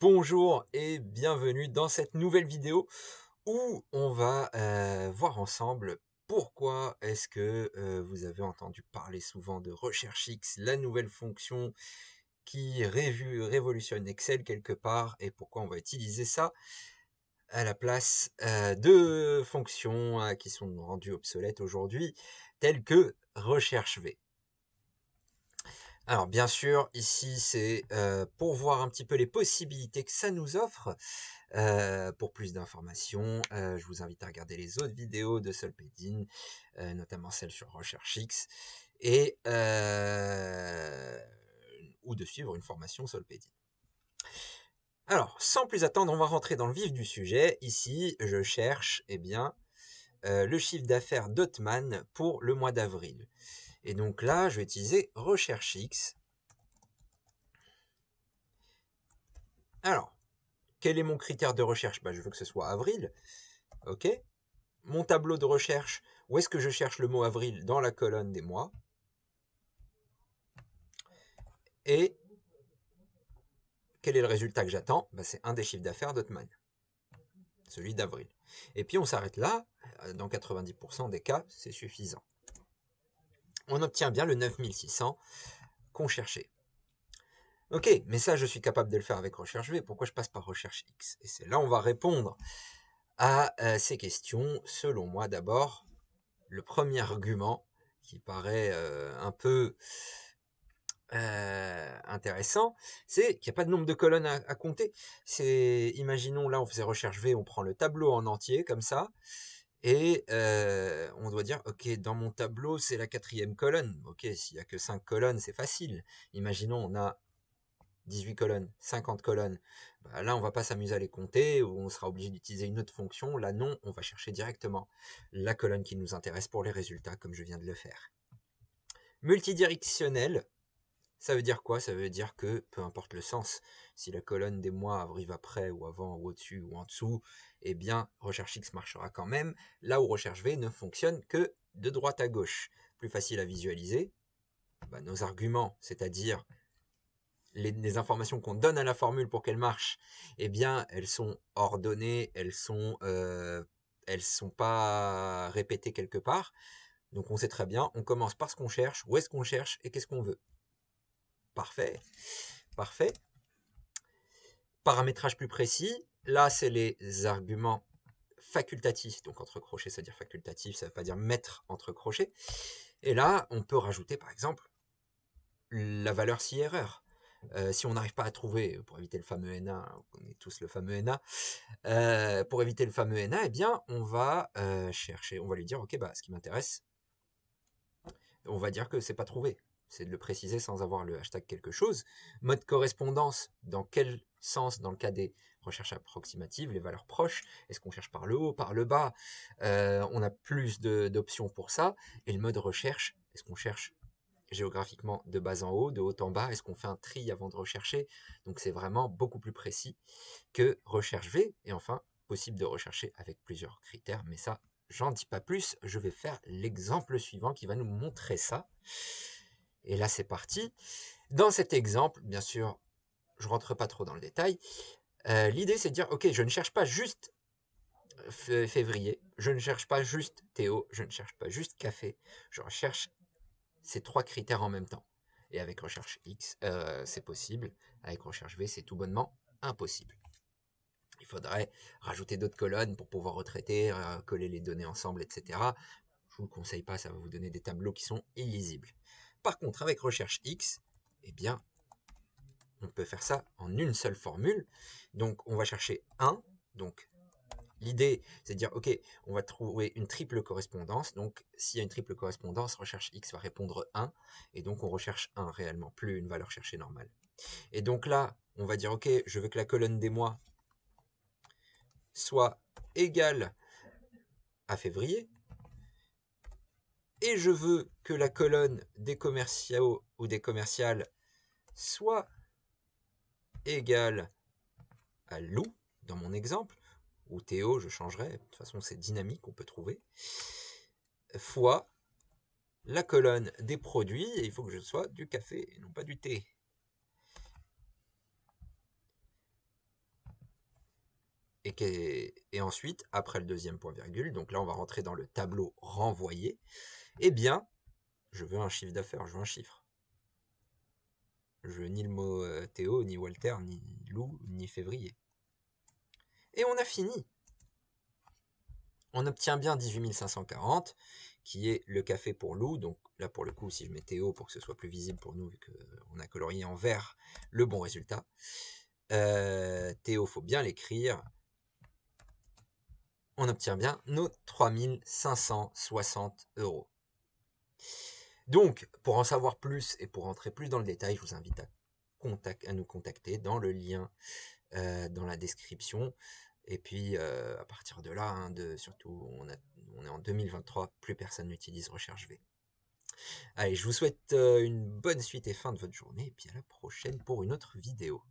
bonjour et bienvenue dans cette nouvelle vidéo où on va euh, voir ensemble pourquoi est-ce que euh, vous avez entendu parler souvent de Recherche X, la nouvelle fonction qui révolutionne Excel quelque part et pourquoi on va utiliser ça à la place euh, de fonctions qui sont rendues obsolètes aujourd'hui telles que Recherche V. Alors bien sûr, ici c'est pour voir un petit peu les possibilités que ça nous offre. pour plus d'informations, je vous invite à regarder les autres vidéos de Solpedin, notamment celle sur X, et ou de suivre une formation Solpedin. Alors, sans plus attendre, on va rentrer dans le vif du sujet. Ici, je cherche, eh bien, le chiffre d'affaires d'Otman pour le mois d'avril. Et donc là, je vais utiliser recherche X. Alors, quel est mon critère de recherche bah, Je veux que ce soit avril. OK. Mon tableau de recherche, où est-ce que je cherche le mot avril Dans la colonne des mois. Et quel est le résultat que j'attends bah, C'est un des chiffres d'affaires d'Otman, celui d'avril. Et puis on s'arrête là, dans 90% des cas, c'est suffisant on obtient bien le 9600 qu'on cherchait. Ok, mais ça, je suis capable de le faire avec recherche V. Pourquoi je passe par recherche X Et c'est là on va répondre à euh, ces questions. Selon moi, d'abord, le premier argument qui paraît euh, un peu euh, intéressant, c'est qu'il n'y a pas de nombre de colonnes à, à compter. C'est, imaginons là, on faisait recherche V, on prend le tableau en entier comme ça, et on doit dire, ok, dans mon tableau, c'est la quatrième colonne. Ok, s'il n'y a que cinq colonnes, c'est facile. Imaginons, on a 18 colonnes, 50 colonnes. Bah, là, on va pas s'amuser à les compter ou on sera obligé d'utiliser une autre fonction. Là, non, on va chercher directement la colonne qui nous intéresse pour les résultats, comme je viens de le faire. Multidirectionnel, ça veut dire quoi Ça veut dire que, peu importe le sens, si la colonne des mois arrive après ou avant ou au-dessus ou en dessous, eh bien, recherche X marchera quand même, là où recherche V ne fonctionne que de droite à gauche. Plus facile à visualiser, bah, nos arguments, c'est-à-dire les, informations qu'on donne à la formule pour qu'elle marche, eh bien, elles sont ordonnées, elles sont, euh, elles sont pas répétées quelque part. Donc on sait très bien, on commence par ce qu'on cherche, où est-ce qu'on cherche et qu'est-ce qu'on veut. Parfait. Parfait. Paramétrage plus précis. Là, c'est les arguments facultatifs. Donc, entre crochets, ça veut dire facultatif, ça ne veut pas dire mettre entre crochets. Et là, on peut rajouter, par exemple, la valeur si erreur. Euh, si on n'arrive pas à trouver, pour éviter le fameux NA, on connaît tous le fameux NA, euh, pour éviter le fameux NA, eh bien, on va euh, chercher, on va lui dire, ok, bah, ce qui m'intéresse, on va dire que c'est pas trouvé c'est de le préciser sans avoir le hashtag quelque chose. Mode correspondance, dans quel sens dans le cas des recherches approximatives, les valeurs proches Est-ce qu'on cherche par le haut, par le bas euh, On a plus d'options pour ça. Et le mode recherche, est-ce qu'on cherche géographiquement de bas en haut, de haut en bas Est-ce qu'on fait un tri avant de rechercher Donc c'est vraiment beaucoup plus précis que recherche V. Et enfin, possible de rechercher avec plusieurs critères, mais ça, j'en dis pas plus. Je vais faire l'exemple suivant qui va nous montrer ça. Et là, c'est parti. Dans cet exemple, bien sûr, je rentre pas trop dans le détail. Euh, l'idée, c'est de dire, OK, je ne cherche pas juste février, je ne cherche pas juste Théo, je ne cherche pas juste café, je recherche ces trois critères en même temps. Et avec recherche X, euh, c'est possible. Avec recherche V, c'est tout bonnement impossible. Il faudrait rajouter d'autres colonnes pour pouvoir retraiter, euh, coller les données ensemble, etc. Je vous le conseille pas, ça va vous donner des tableaux qui sont illisibles. Par contre, avec recherche X, eh bien, on peut faire ça en une seule formule. Donc, on va chercher 1. Donc, l'idée, c'est de dire, OK, on va trouver une triple correspondance. Donc, s'il y a une triple correspondance, recherche X va répondre 1. Et donc, on recherche 1 réellement, plus une valeur cherchée normale. Et donc là, on va dire, OK, je veux que la colonne des mois soit égale à février et je veux que la colonne des commerciaux ou des commerciales soit égale à loup dans mon exemple, ou Théo, je changerai, de toute façon c'est dynamique, on peut trouver, fois la colonne des produits, et il faut que je sois du café et non pas du thé. et, ensuite, après le deuxième point virgule, donc là on va rentrer dans le tableau renvoyé, eh bien, je veux un chiffre d'affaires, je veux un chiffre. Je veux ni le mot euh, Théo, ni Walter, ni Lou, ni février. Et on a fini. On obtient bien 18 540, qui est le café pour Lou. Donc là, pour le coup, si je mets Théo pour que ce soit plus visible pour nous, vu qu'on euh, a colorié en vert le bon résultat. Euh, Théo, faut bien l'écrire on obtient bien nos 3560 euros. Donc, pour en savoir plus et pour entrer plus dans le détail, je vous invite à, nous contacter dans le lien euh, dans la description. Et puis, euh, à partir de là, hein, surtout, on, est en 2023, plus personne n'utilise Recherche V. Allez, je vous souhaite euh, une bonne suite et fin de votre journée, et puis à la prochaine pour une autre vidéo.